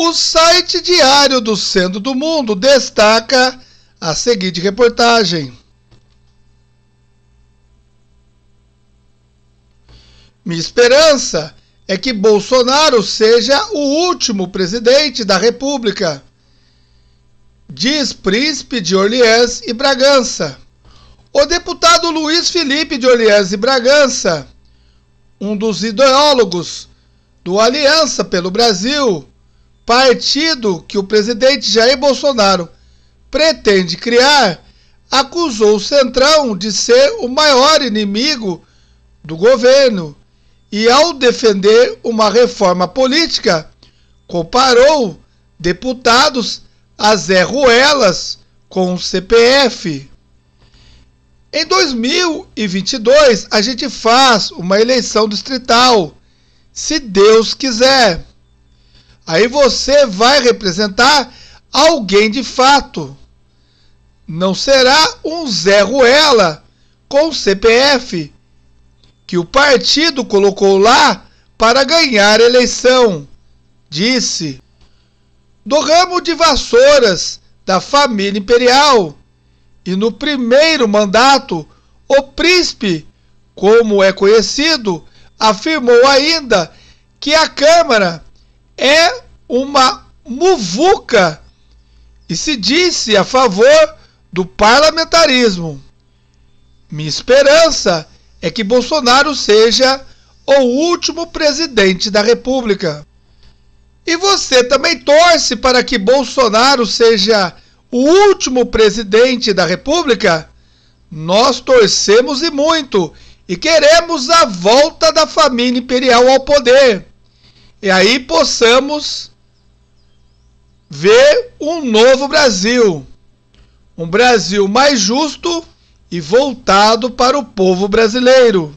O site diário do Centro do Mundo destaca a seguinte reportagem. Minha esperança é que Bolsonaro seja o último presidente da República, diz Príncipe de Orleans e Bragança. O deputado Luiz Felipe de Orleans e Bragança, um dos ideólogos do Aliança pelo Brasil, partido que o presidente Jair Bolsonaro pretende criar, acusou o Centrão de ser o maior inimigo do governo e, ao defender uma reforma política, comparou deputados a Zé Ruelas com o CPF. Em 2022, a gente faz uma eleição distrital, se Deus quiser. Aí você vai representar alguém de fato. Não será um Zé Ruela com CPF que o partido colocou lá para ganhar eleição, disse. Do ramo de vassouras da família imperial. E no primeiro mandato, o príncipe, como é conhecido, afirmou ainda que a Câmara é uma muvuca e se disse a favor do parlamentarismo. Minha esperança é que Bolsonaro seja o último presidente da República. E você também torce para que Bolsonaro seja o último presidente da República? Nós torcemos e muito e queremos a volta da família imperial ao poder. E aí possamos ver um novo Brasil, um Brasil mais justo e voltado para o povo brasileiro.